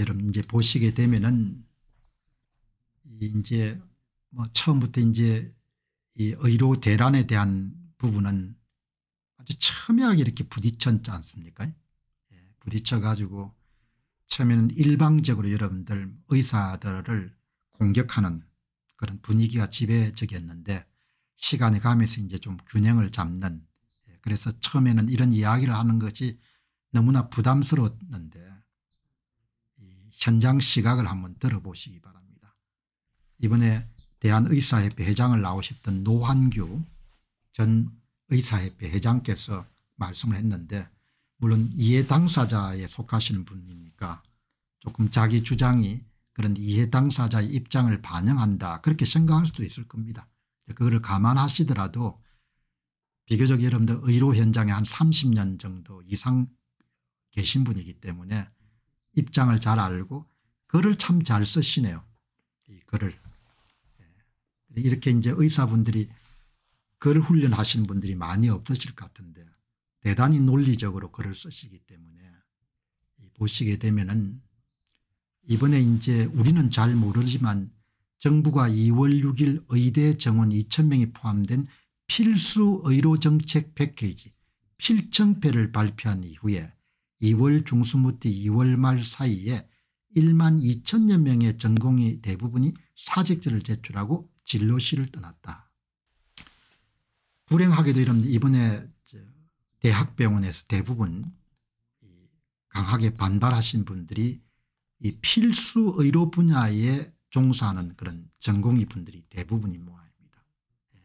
여러분 이제 보시게 되면은 이제 뭐 처음부터 이제 이 의료 대란에 대한 부분은 아주 첨예하게 이렇게 부딪혔지 않습니까? 예, 부딪혀 가지고 처음에는 일방적으로 여러분들 의사들을 공격하는 그런 분위기가 지배적이었는데 시간이 가면서 이제 좀 균형을 잡는 예, 그래서 처음에는 이런 이야기를 하는 것이 너무나 부담스러웠는데 현장 시각을 한번 들어보시기 바랍니다. 이번에 대한의사협회 회장을 나오셨던 노환규 전 의사협회 회장께서 말씀을 했는데 물론 이해 당사자에 속하시는 분이니까 조금 자기 주장이 그런 이해 당사자의 입장을 반영한다 그렇게 생각할 수도 있을 겁니다. 그거를 감안하시더라도 비교적 여러분들 의료 현장에 한 30년 정도 이상 계신 분이기 때문에 입장을 잘 알고 글을 참 잘 쓰시네요. 이 글을. 예. 이렇게 이제 의사분들이 글 훈련하시는 분들이 많이 없으실 것 같은데 대단히 논리적으로 글을 쓰시기 때문에 보시게 되면은 이번에 이제 우리는 잘 모르지만 정부가 2월 6일 의대 정원 2,000명이 포함된 필수 의료 정책 패키지 필청패를 발표한 이후에 2월 중순부터 2월 말 사이에 1만 2천여 명의 전공의 대부분이 사직서를 제출하고 진로실을 떠났다. 불행하게도 이런 이번에 대학병원에서 대부분 강하게 반발하신 분들이 이 필수 의료 분야에 종사하는 그런 전공의 분들이 대부분인 모양입니다. 예.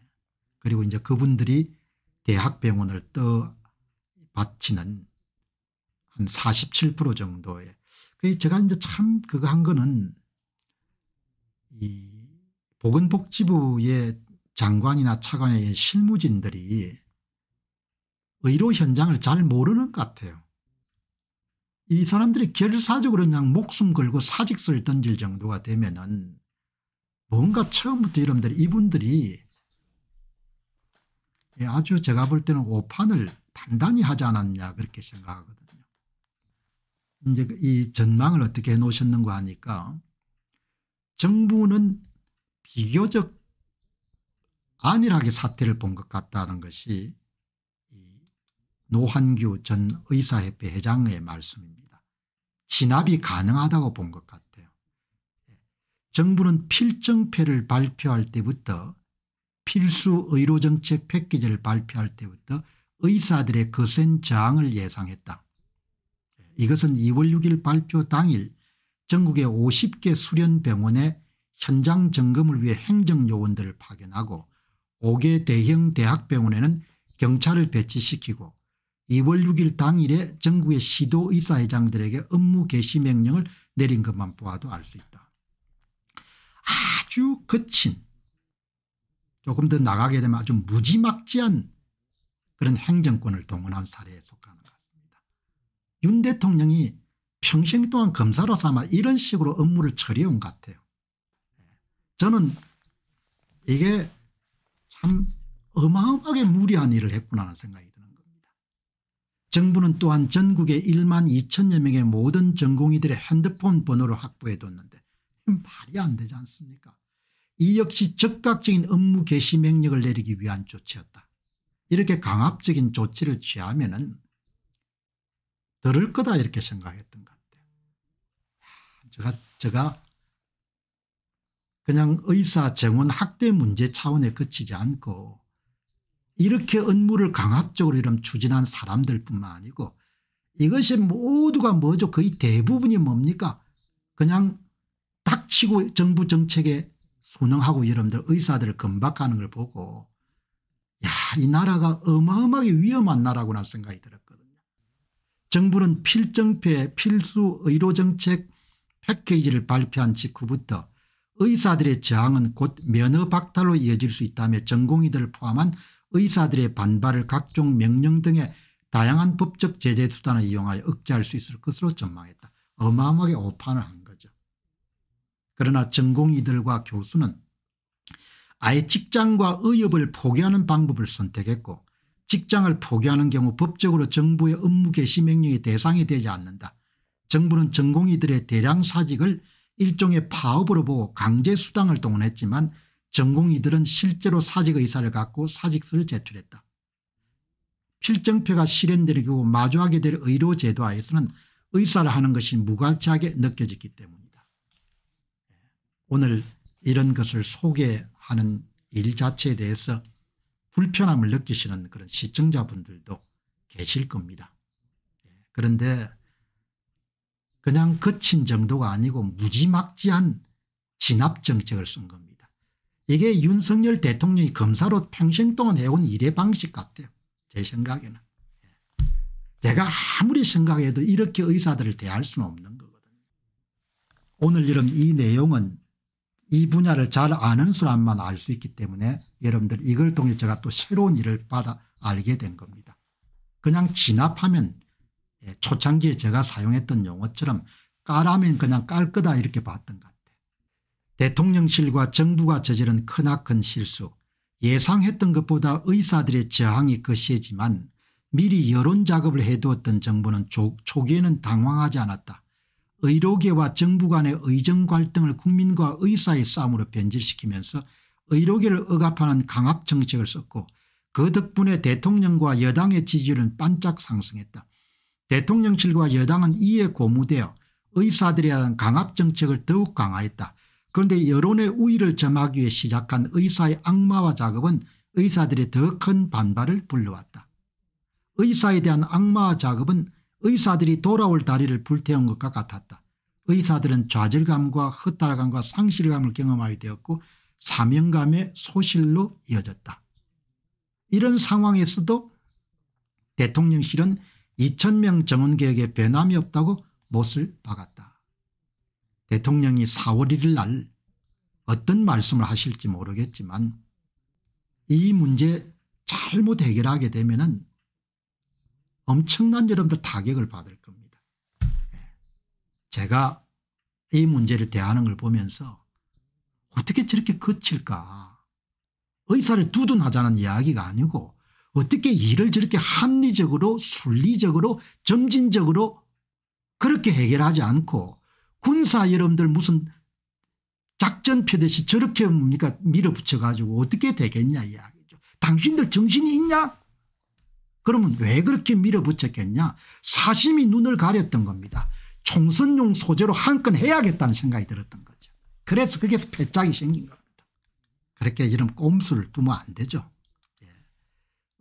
그리고 이제 그분들이 대학병원을 떠 바치는 한47% 정도에. 그 제가 이제 참 그거 한 거는 이 보건복지부의 장관이나 차관의 실무진들이 의료 현장을 잘 모르는 것 같아요. 이 사람들이 결사적으로 그냥 목숨 걸고 사직서를 던질 정도가 되면은 뭔가 처음부터 여러분들 이분들이 예, 아주 제가 볼 때는 오판을 단단히 하지 않았냐 그렇게 생각하거든요. 이제 그 이 전망을 어떻게 해 놓으셨는가 하니까 정부는 비교적 안일하게 사태를 본 것 같다는 것이 노한규 전 의사협회 회장의 말씀입니다. 진압이 가능하다고 본 것 같아요. 예. 정부는 필정패를 발표할 때부터 필수 의료정책 패키지를 발표할 때부터 의사들의 거센 저항을 예상했다. 이것은 2월 6일 발표 당일 전국의 50개 수련병원에 현장 점검을 위해 행정요원들을 파견하고 5개 대형 대학병원에는 경찰을 배치시키고 2월 6일 당일에 전국의 시도의사회장들에게 업무 개시 명령을 내린 것만 보아도 알 수 있다. 아주 거친 조금 더 나가게 되면 아주 무지막지한 그런 행정권을 동원한 사례에 속하는 윤 대통령이 평생 동안 검사로서 아마 이런 식으로 업무를 처리해온 것 같아요. 저는 이게 참 어마어마하게 무리한 일을 했구나 하는 생각이 드는 겁니다. 정부는 또한 전국의 1만 2천여 명의 모든 전공의들의 핸드폰 번호를 확보해 뒀는데 말이 안 되지 않습니까 이 역시 적극적인 업무 개시 명령을 내리기 위한 조치였다. 이렇게 강압적인 조치를 취하면 은 들을 거다 이렇게 생각했던 것 같아요. 제가, 제가 그냥 의사 정원 학대 문제 차원에 그치지 않고 이렇게 업무를 강압적으로 이런 추진한 사람들 뿐만 아니고 이것이 모두가 뭐죠 거의 대부분이 뭡니까 그냥 닥치고 정부 정책에 순응하고 여러분들 의사들을 건박하는 걸 보고 야이 나라가 어마어마하게 위험한 나라구나 생각이 들었요 정부는 필정폐 필수 의료정책 패키지를 발표한 직후부터 의사들의 저항은 곧 면허 박탈로 이어질 수 있다며 전공의들을 포함한 의사들의 반발을 각종 명령 등의 다양한 법적 제재 수단을 이용하여 억제할 수 있을 것으로 전망했다. 어마어마하게 오판을 한 거죠. 그러나 전공의들과 교수는 아예 직장과 의협을 포기하는 방법을 선택했고 직장을 포기하는 경우 법적으로 정부의 업무 개시 명령의 대상이 되지 않는다. 정부는 전공의들의 대량 사직을 일종의 파업으로 보고 강제 수당을 동원했지만 전공의들은 실제로 사직 의사를 갖고 사직서를 제출했다. 필정표가 실현되는 경우 마주하게 될 의료 제도하에서는 의사를 하는 것이 무가치하게 느껴졌기 때문이다. 오늘 이런 것을 소개하는 일 자체에 대해서 불편함을 느끼시는 그런 시청자분들도 계실 겁니다. 예, 그런데 그냥 거친 정도가 아니고 무지막지한 진압 정책을 쓴 겁니다. 이게 윤석열 대통령이 검사로 평생 동안 해온 일의 방식 같아요. 제 생각에는. 제가 예, 아무리 생각해도 이렇게 의사들을 대할 수는 없는 거거든요. 오늘 이런 이 내용은 이 분야를 잘 아는 사람만 알 수 있기 때문에 여러분들 이걸 통해 제가 또 새로운 일을 받아 알게 된 겁니다. 그냥 진압하면 예, 초창기에 제가 사용했던 용어처럼 까라면 그냥 깔 거다 이렇게 봤던 것 같아요. 대통령실과 정부가 저지른 크나큰 실수 예상했던 것보다 의사들의 저항이 거세지만 미리 여론 작업을 해두었던 정부는 초기에는 당황하지 않았다. 의료계와 정부 간의 의정 갈등을 국민과 의사의 싸움으로 변질시키면서 의료계를 억압하는 강압 정책을 썼고 그 덕분에 대통령과 여당의 지지율은 반짝 상승했다. 대통령실과 여당은 이에 고무되어 의사들에 대한 강압 정책을 더욱 강화했다. 그런데 여론의 우위를 점하기 위해 시작한 의사의 악마화 작업은 의사들의 더 큰 반발을 불러왔다. 의사에 대한 악마화 작업은 의사들이 돌아올 다리를 불태운 것과 같았다. 의사들은 좌절감과 허탈감과 상실감을 경험하게 되었고 사명감의 소실로 이어졌다. 이런 상황에서도 대통령실은 2천명 정원계획에 변함이 없다고 못을 박았다. 대통령이 4월 1일 날 어떤 말씀을 하실지 모르겠지만 이 문제 잘못 해결하게 되면 은 엄청난 여러분들 타격을 받을 겁니다. 예. 제가 이 문제를 대하는 걸 보면서 어떻게 저렇게 거칠까 의사를 두둔하자는 이야기가 아니고 어떻게 일을 저렇게 합리적으로 순리적으로 점진적으로 그렇게 해결하지 않고 군사 여러분들 무슨 작전 펴듯이 저렇게 뭡니까 밀어붙여 가지고 어떻게 되겠냐 이야기죠. 당신들 정신이 있냐 그러면 왜 그렇게 밀어붙였겠냐 사심이 눈을 가렸던 겁니다. 총선용 소재로 한 건 해야겠다는 생각이 들었던 거죠. 그래서 그게 패짝이 생긴 겁니다. 그렇게 이런 꼼수를 두면 안 되죠. 예.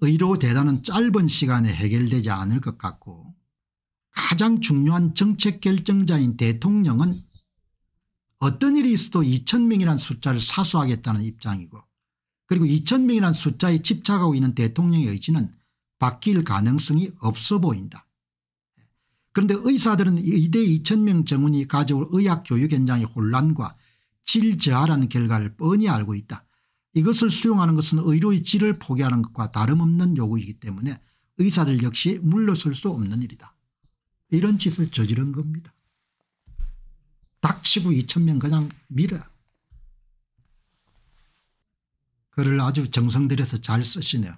의료 대단은 짧은 시간에 해결되지 않을 것 같고 가장 중요한 정책 결정자인 대통령은 어떤 일이 있어도 2천명이라는 숫자를 사수하겠다는 입장이고 그리고 2천명이라는 숫자에 집착하고 있는 대통령의 의지는 바뀔 가능성이 없어 보인다. 그런데 의사들은 의대 2천명 정원이 가져올 의학교육 현장의 혼란과 질 저하라는 결과를 뻔히 알고 있다. 이것을 수용하는 것은 의료의 질을 포기하는 것과 다름없는 요구이기 때문에 의사들 역시 물러설 수 없는 일이다. 이런 짓을 저지른 겁니다. 닥치고 2천명 그냥 밀어. 글을 아주 정성 들여서 잘 쓰시네요.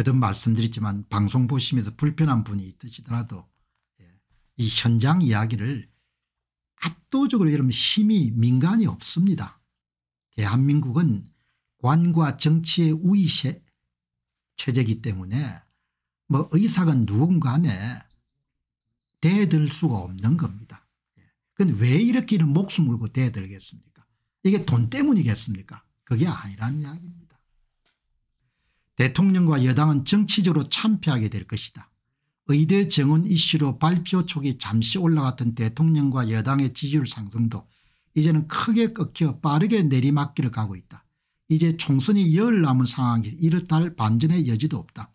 거듭 말씀드렸지만 방송 보시면서 불편한 분이 있으시더라도 예, 이 현장 이야기를 압도적으로 여러분 힘이 민간이 없습니다. 대한민국은 관과 정치의 우위 체제이기 때문에 뭐 의사건 누군 간에 대들 수가 없는 겁니다. 예, 그건 왜 이렇게 목숨 을 걸고 대들겠습니까 이게 돈 때문이겠습니까 그게 아니라는 이야기입니다. 대통령과 여당은 정치적으로 참패하게 될 것이다. 의대 정원 이슈로 발표 초기 잠시 올라갔던 대통령과 여당의 지지율 상승도 이제는 크게 꺾여 빠르게 내리막길을 가고 있다. 이제 총선이 열 남은 상황이 이렇다 반전의 여지도 없다.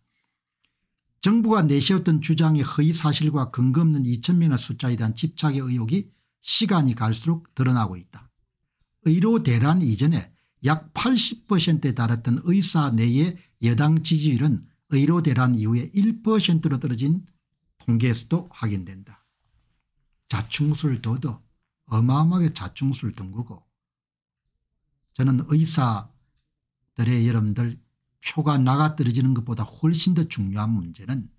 정부가 내세웠던 주장의 허위사실과 근거 없는 2천명의 숫자에 대한 집착의 의혹이 시간이 갈수록 드러나고 있다. 의료 대란 이전에 약 80%에 달했던 의사 내에 여당 지지율은 의료 대란 이후에 1%로 떨어진 통계에서도 확인된다. 자충수를 둬도 어마어마하게 자충수를 둔 거고 저는 의사들의 여러분들 표가 나가 떨어지는 것보다 훨씬 더 중요한 문제는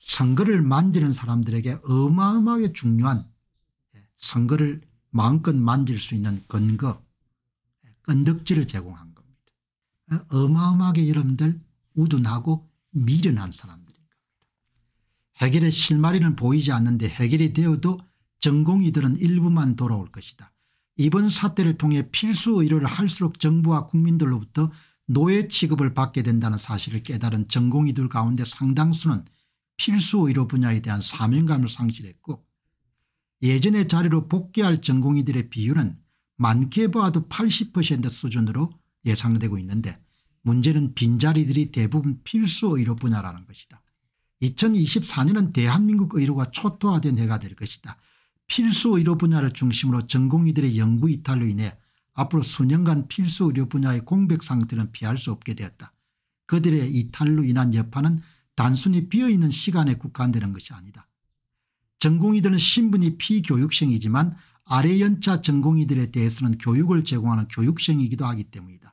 선거를 만지는 사람들에게 어마어마하게 중요한 선거를 마음껏 만질 수 있는 근거, 예, 건덕지를 제공한 어마어마하게 여러분들 우둔하고 미련한 사람들입니다 해결의 실마리는 보이지 않는데 해결이 되어도 전공의들은 일부만 돌아올 것이다. 이번 사태를 통해 필수 의료를 할수록 정부와 국민들로부터 노예 취급을 받게 된다는 사실을 깨달은 전공의들 가운데 상당수는 필수 의료 분야에 대한 사명감을 상실했고 예전의 자리로 복귀할 전공의들의 비율은 많게 봐도 80% 수준으로 예상되고 있는데 문제는 빈자리들이 대부분 필수 의료 분야라는 것이다. 2024년은 대한민국 의료가 초토화된 해가 될 것이다. 필수 의료 분야를 중심으로 전공의들의 연구 이탈로 인해 앞으로 수년간 필수 의료 분야의 공백 상태는 피할 수 없게 되었다. 그들의 이탈로 인한 여파는 단순히 비어있는 시간에 국한되는 것이 아니다. 전공의들은 신분이 피교육생이지만 아래 연차 전공의들에 대해서는 교육을 제공하는 교육생이기도 하기 때문이다.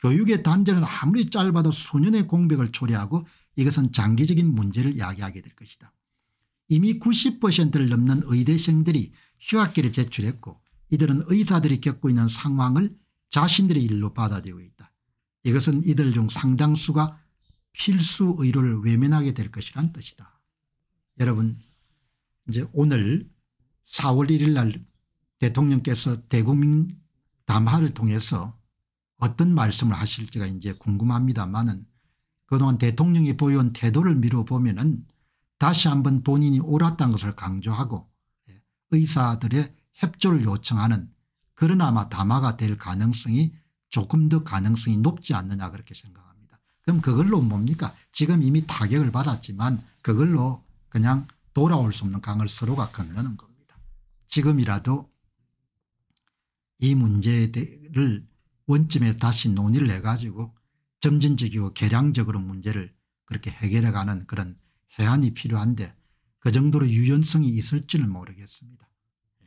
교육의 단절은 아무리 짧아도 수년의 공백을 초래하고 이것은 장기적인 문제를 야기하게 될 것이다. 이미 90%를 넘는 의대생들이 휴학기를 제출했고 이들은 의사들이 겪고 있는 상황을 자신들의 일로 받아들이고 있다. 이것은 이들 중 상당수가 필수 의료를 외면하게 될 것이란 뜻이다. 여러분 이제 오늘 4월 1일 날 대통령께서 대국민 담화를 통해서 어떤 말씀을 하실지가 이제 궁금합니다만은 그동안 대통령이 보여온 태도를 미뤄보면 은 다시 한번 본인이 옳았다는 것을 강조하고 예, 의사들의 협조를 요청하는 그런 아마 담화가 될 가능성이 조금 더 가능성이 높지 않느냐 그렇게 생각합니다. 그럼 그걸로 뭡니까 지금 이미 타격을 받았지만 그걸로 그냥 돌아올 수 없는 강을 서로가 건너는 겁니다. 지금이라도 이 문제를 원점에 다시 논의를 해가지고 점진적이고 개량적으로 문제를 그렇게 해결해가는 그런 해안이 필요한데 그 정도로 유연성이 있을지는 모르겠습니다. 예.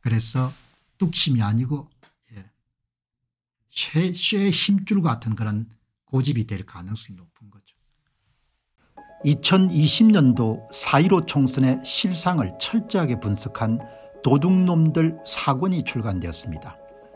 그래서 뚝심이 아니고 예. 쇠, 쇠 힘줄 같은 그런 고집이 될 가능성이 높은 거죠. 2020년도 4.15 총선의 실상을 철저하게 분석한 도둑놈들 사건이 출간되었습니다.